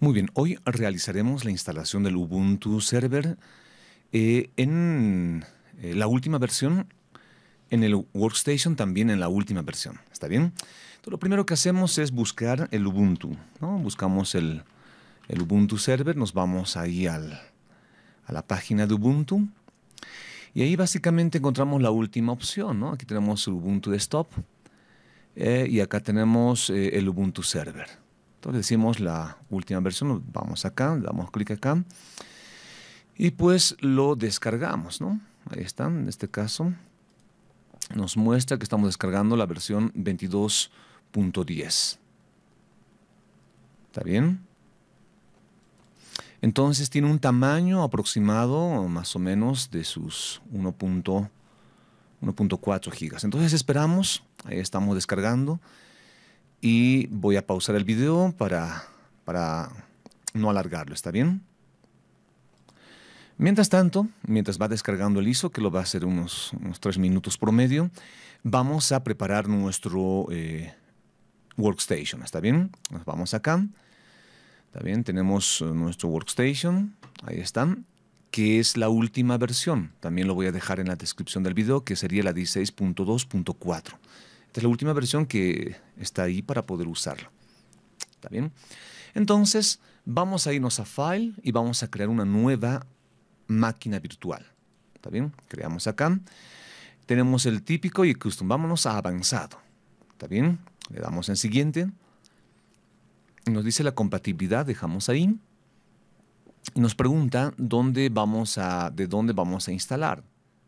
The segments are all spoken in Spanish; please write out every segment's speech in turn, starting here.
Muy bien, hoy realizaremos la instalación del Ubuntu Server eh, en eh, la última versión, en el Workstation también en la última versión. ¿Está bien? lo primero que hacemos es buscar el Ubuntu. Buscamos el, Ubuntu Server, nos vamos ahí a la página de Ubuntu. Y ahí básicamente encontramos la última opción. Aquí tenemos el Ubuntu Desktop eh, y acá tenemos el Ubuntu Server. Entonces decimos la última versión, vamos acá, damos clic acá y pues lo descargamos, ¿no? Ahí está, en este caso nos muestra que estamos descargando la versión 22.10. ¿Está bien? Entonces tiene un tamaño aproximado más o menos de sus 1.4 gigas. Entonces esperamos, ahí estamos descargando y voy a pausar el video para, para no alargarlo, ¿está bien? Mientras tanto, mientras va descargando el ISO, que lo va a hacer unos, unos tres minutos promedio, vamos a preparar nuestro eh, workstation, ¿está bien? Nos vamos acá, ¿está bien? Tenemos eh, nuestro workstation, ahí están, que es la última versión. También lo voy a dejar en la descripción del video, que sería la 16.2.4. Esta es la última versión que está ahí para poder usarla. ¿Está bien? Entonces, vamos a irnos a File y vamos a crear una nueva máquina virtual. ¿Está bien? Creamos acá. Tenemos el típico y acostumbrámonos a avanzado. ¿Está bien? Le damos en siguiente. Nos dice la compatibilidad, dejamos ahí. Y nos pregunta dónde vamos a, de dónde vamos a instalar.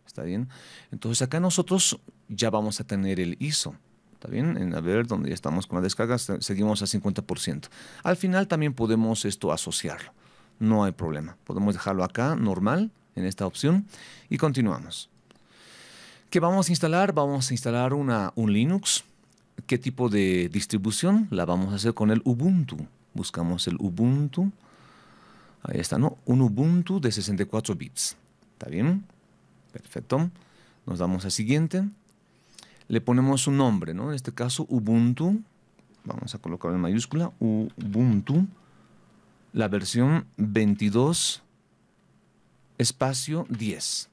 ¿Está bien? Entonces acá nosotros ya vamos a tener el ISO. ¿Está bien? En, a ver, donde ya estamos con la descarga, seguimos a 50%. Al final también podemos esto asociarlo. No hay problema. Podemos dejarlo acá, normal, en esta opción. Y continuamos. ¿Qué vamos a instalar? Vamos a instalar una, un Linux. ¿Qué tipo de distribución? La vamos a hacer con el Ubuntu. Buscamos el Ubuntu. Ahí está, ¿no? Un Ubuntu de 64 bits. ¿Está bien? Perfecto. Nos damos al siguiente. Le ponemos un nombre, ¿no? En este caso, Ubuntu. Vamos a colocarlo en mayúscula. Ubuntu. La versión 22 espacio 10,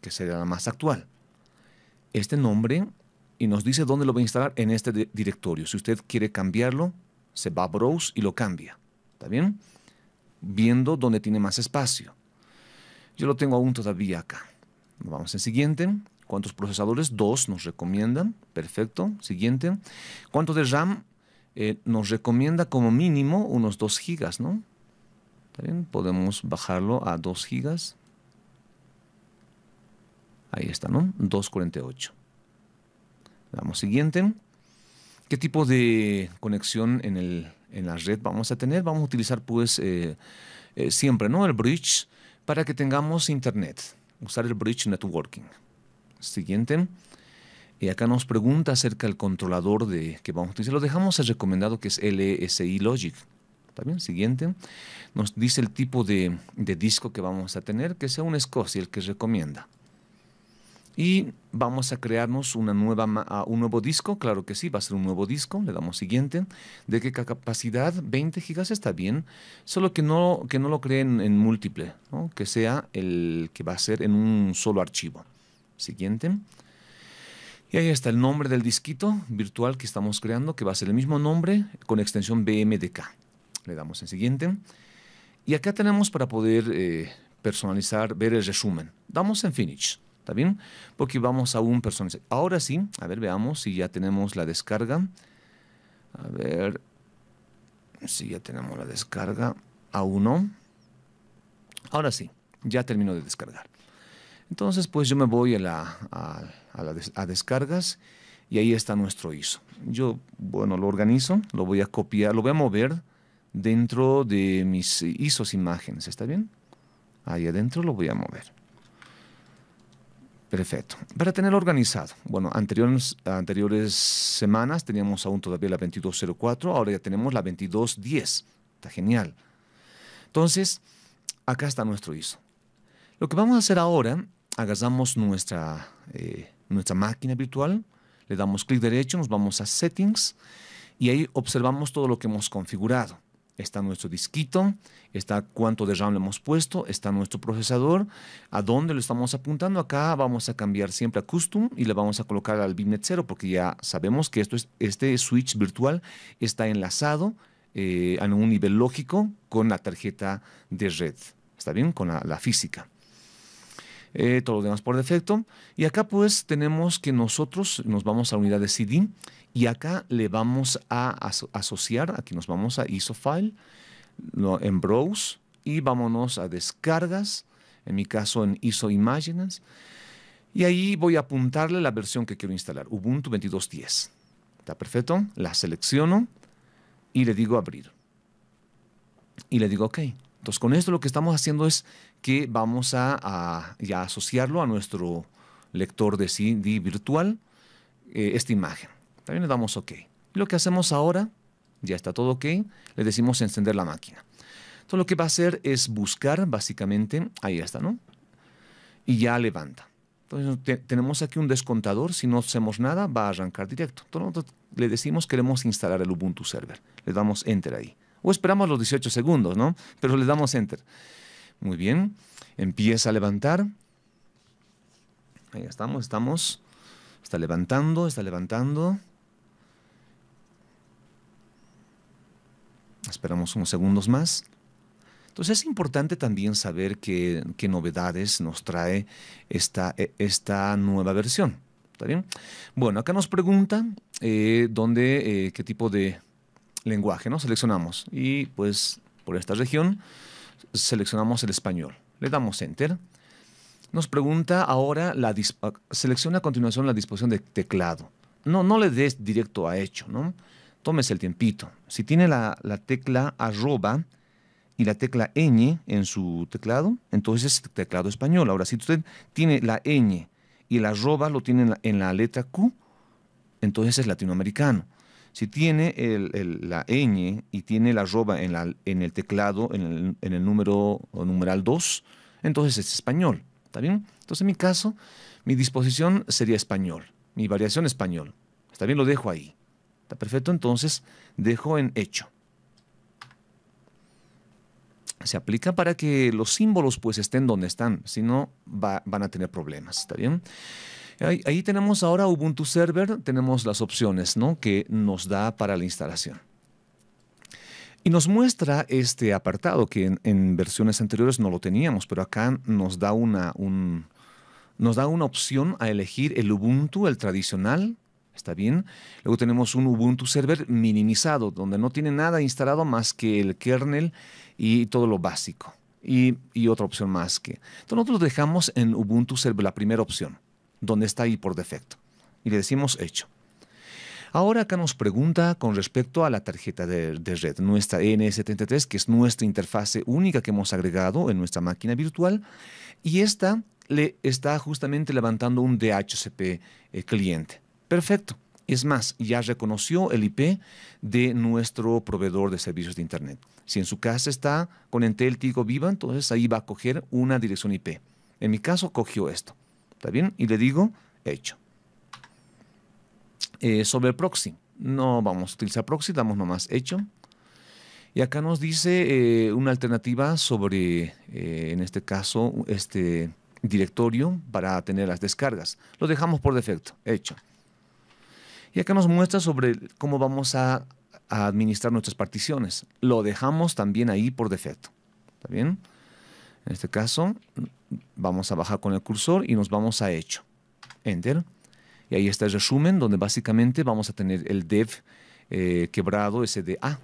que sería la más actual. Este nombre y nos dice dónde lo va a instalar en este directorio. Si usted quiere cambiarlo, se va a Browse y lo cambia. ¿Está bien? Viendo dónde tiene más espacio. Yo lo tengo aún todavía acá. Vamos al siguiente. ¿Cuántos procesadores? Dos nos recomiendan. Perfecto. Siguiente. ¿Cuánto de RAM? Eh, nos recomienda como mínimo unos 2 gigas, ¿no? Podemos bajarlo a 2 gigas. Ahí está, ¿no? 248. Vamos, siguiente. ¿Qué tipo de conexión en, la red vamos a tener? Vamos a utilizar, pues, eh, eh, siempre, ¿no? El bridge para que tengamos internet usar el Bridge Networking. Siguiente. Y eh, acá nos pregunta acerca del controlador de, que vamos a utilizar. Lo dejamos el recomendado que es LSI Logic. ¿Está bien? Siguiente. Nos dice el tipo de, de disco que vamos a tener, que sea un SCSI, el que recomienda. Y vamos a crearnos ah, un nuevo disco, claro que sí, va a ser un nuevo disco, le damos siguiente. ¿De qué capacidad? 20 gigas está bien, solo que no, que no lo creen en múltiple, que sea el que va a ser en un solo archivo. Siguiente. Y ahí está el nombre del disquito virtual que estamos creando, que va a ser el mismo nombre con extensión BMDK. Le damos en siguiente. Y acá tenemos para poder eh, personalizar, ver el resumen. Damos en Finish. ¿Está bien? Porque vamos a un personaje. Ahora sí, a ver, veamos si ya tenemos la descarga. A ver si ya tenemos la descarga. a uno. Ahora sí, ya termino de descargar. Entonces, pues yo me voy a, a descargas y ahí está nuestro ISO. Yo, bueno, lo organizo, lo voy a copiar, lo voy a mover dentro de mis eh, ISOs imágenes, ¿está bien? Ahí adentro lo voy a mover. Perfecto. Para tenerlo organizado, bueno, anteriores, semanas teníamos aún todavía la 2204, ahora ya tenemos la 2210. Está genial. Entonces, acá está nuestro ISO. Lo que vamos a hacer ahora, agarramos nuestra, eh, nuestra máquina virtual, le damos clic derecho, nos vamos a Settings y ahí observamos todo lo que hemos configurado está nuestro disquito, está cuánto de RAM le hemos puesto, está nuestro procesador, a dónde lo estamos apuntando. Acá vamos a cambiar siempre a custom y le vamos a colocar al binet 0 porque ya sabemos que esto es, este switch virtual está enlazado a eh, un nivel lógico con la tarjeta de red. ¿Está bien? Con la física. Eh, Todo lo demás por defecto. Y acá pues tenemos que nosotros nos vamos a la unidad de CD y acá le vamos a asociar, aquí nos vamos a ISO file en Browse y vámonos a descargas, en mi caso en ISO Imágenes. Y ahí voy a apuntarle la versión que quiero instalar, Ubuntu 22.10. Está perfecto, la selecciono y le digo abrir. Y le digo OK. Entonces, con esto lo que estamos haciendo es que vamos a, asociarlo a nuestro lector de CD virtual, eh, esta imagen. También le damos OK. Lo que hacemos ahora, ya está todo OK, le decimos encender la máquina. todo lo que va a hacer es buscar, básicamente, ahí está, ¿no? Y ya levanta. Entonces, tenemos aquí un descontador. Si no hacemos nada, va a arrancar directo. Entonces, le decimos queremos instalar el Ubuntu Server. Le damos Enter ahí. O esperamos los 18 segundos, ¿no? Pero le damos enter. Muy bien. Empieza a levantar. Ahí estamos, estamos. Está levantando, está levantando. Esperamos unos segundos más. Entonces es importante también saber qué, novedades nos trae esta, e, esta nueva versión. ¿Está bien? Bueno, acá nos pregunta eh, dónde, eh, qué tipo de, lenguaje, ¿no? Seleccionamos y pues por esta región seleccionamos el español. Le damos enter. Nos pregunta ahora, la selecciona a continuación la disposición de teclado. No, no le des directo a hecho, ¿no? Tómese el tiempito. Si tiene la, tecla arroba y la tecla ñ en su teclado, entonces es teclado español. Ahora, si usted tiene la ñ y el arroba lo tiene en la letra Q, entonces es latinoamericano. Si tiene la ñ y tiene la arroba en, el teclado, en el, número o numeral 2, entonces es español. ¿Está bien? Entonces, en mi caso, mi disposición sería español, mi variación español. ¿Está bien? Lo dejo ahí. ¿Está perfecto? Entonces, dejo en hecho. Se aplica para que los símbolos pues estén donde están, si no van a tener problemas. ¿Está bien? Ahí, tenemos ahora Ubuntu Server, tenemos las opciones ¿no? que nos da para la instalación. Y nos muestra este apartado que en, versiones anteriores no lo teníamos, pero acá nos da una, un, nos da una opción a elegir el Ubuntu, el tradicional, ¿está bien? Luego tenemos un Ubuntu Server minimizado, donde no tiene nada instalado más que el kernel y todo lo básico. Y, otra opción más que... Entonces nosotros dejamos en Ubuntu Server la primera opción donde está ahí por defecto. Y le decimos hecho. Ahora acá nos pregunta con respecto a la tarjeta de, red, nuestra N73, que es nuestra interfase única que hemos agregado en nuestra máquina virtual, y esta le está justamente levantando un DHCP eh, cliente. Perfecto. Es más, ya reconoció el IP de nuestro proveedor de servicios de Internet. Si en su casa está con Entel, Tigo, Viva, entonces ahí va a coger una dirección IP. En mi caso, cogió esto. ¿Está bien? Y le digo hecho. Eh, sobre proxy. No vamos a utilizar proxy, damos nomás hecho. Y acá nos dice eh, una alternativa sobre, eh, en este caso, este directorio para tener las descargas. Lo dejamos por defecto, hecho. Y acá nos muestra sobre cómo vamos a, a administrar nuestras particiones. Lo dejamos también ahí por defecto. ¿Está bien? En este caso, Vamos a bajar con el cursor y nos vamos a hecho. Enter. Y ahí está el resumen donde básicamente vamos a tener el dev eh, quebrado, ese de ah,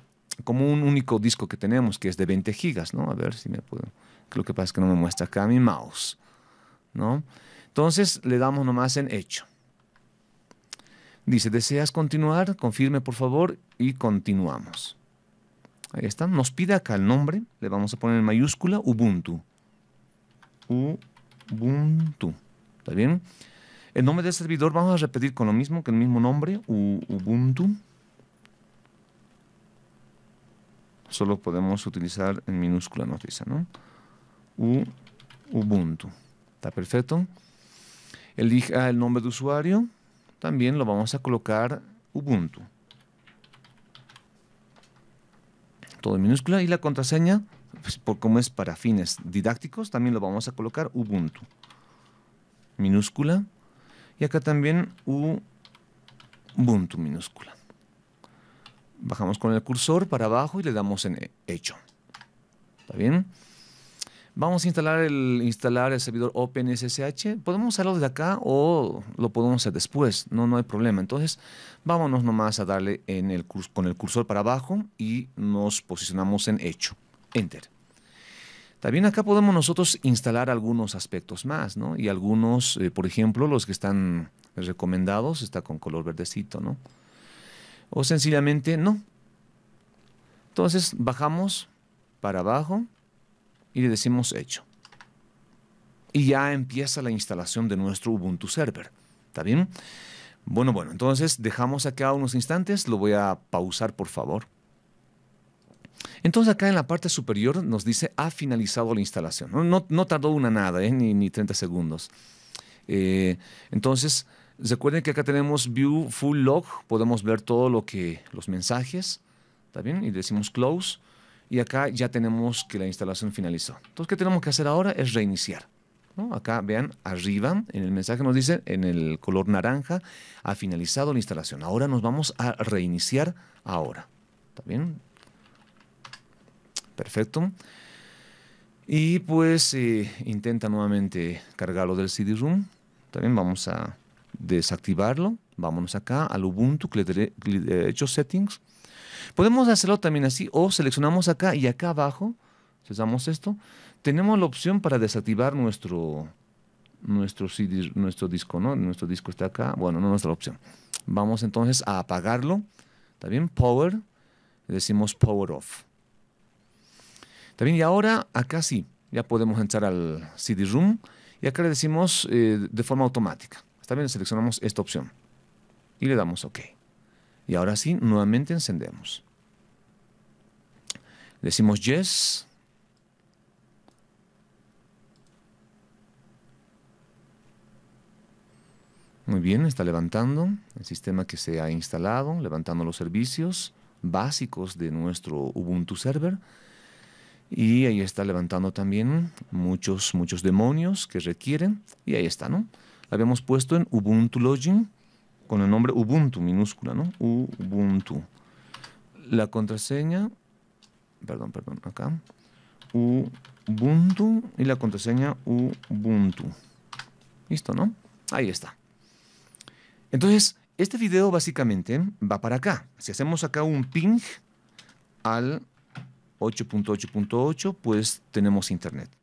como un único disco que tenemos que es de 20 gigas, ¿no? A ver si me puedo... Lo que pasa es que no me muestra acá mi mouse, ¿no? Entonces le damos nomás en hecho. Dice, ¿deseas continuar? Confirme por favor y continuamos. Ahí está. Nos pide acá el nombre. Le vamos a poner en mayúscula Ubuntu. Ubuntu. ¿Está bien? El nombre del este servidor vamos a repetir con lo mismo, que el mismo nombre, Ubuntu. Solo podemos utilizar en minúscula noticia, ¿no? Ubuntu. Está perfecto. Elija el nombre de usuario. También lo vamos a colocar Ubuntu. Todo en minúscula. Y la contraseña. Pues, por como es para fines didácticos, también lo vamos a colocar Ubuntu. Minúscula. Y acá también Ubuntu minúscula. Bajamos con el cursor para abajo y le damos en hecho. ¿Está bien? Vamos a instalar el, instalar el servidor OpenSSH. Podemos hacerlo desde acá o lo podemos hacer después. No, no hay problema. Entonces, vámonos nomás a darle con el cursor para abajo y nos posicionamos en hecho. Enter. También acá podemos nosotros instalar algunos aspectos más, ¿no? Y algunos, eh, por ejemplo, los que están recomendados, está con color verdecito, ¿no? O sencillamente no. Entonces bajamos para abajo y le decimos hecho. Y ya empieza la instalación de nuestro Ubuntu Server. ¿Está bien? Bueno, bueno, entonces dejamos acá unos instantes. Lo voy a pausar, por favor. Entonces acá en la parte superior nos dice ha finalizado la instalación. No, tardó una nada, ¿eh? ni, 30 segundos. Eh, entonces, recuerden que acá tenemos View Full Log, podemos ver todo lo que, los mensajes, ¿está bien? Y decimos Close, y acá ya tenemos que la instalación finalizó. Entonces, ¿qué tenemos que hacer ahora? Es reiniciar. Acá vean, arriba en el mensaje nos dice en el color naranja, ha finalizado la instalación. Ahora nos vamos a reiniciar ahora. ¿Está bien? Perfecto. Y pues eh, intenta nuevamente cargarlo del CD-ROOM. También vamos a desactivarlo. Vámonos acá al Ubuntu, clic settings. Podemos hacerlo también así o seleccionamos acá y acá abajo, usamos esto, tenemos la opción para desactivar nuestro, nuestro, nuestro disco, ¿no? Nuestro disco está acá, bueno, no nuestra opción. Vamos entonces a apagarlo, también power, decimos power off. También, y ahora acá sí, ya podemos entrar al CD Room y acá le decimos eh, de forma automática. Está bien, seleccionamos esta opción y le damos OK. Y ahora sí, nuevamente encendemos. decimos yes. Muy bien, está levantando el sistema que se ha instalado, levantando los servicios básicos de nuestro Ubuntu Server. Y ahí está levantando también muchos, muchos demonios que requieren. Y ahí está, ¿no? La habíamos puesto en Ubuntu Login con el nombre Ubuntu, minúscula, ¿no? Ubuntu. La contraseña, perdón, perdón, acá. Ubuntu y la contraseña Ubuntu. Listo, ¿no? Ahí está. Entonces, este video básicamente va para acá. Si hacemos acá un ping al 8.8.8, pues tenemos internet.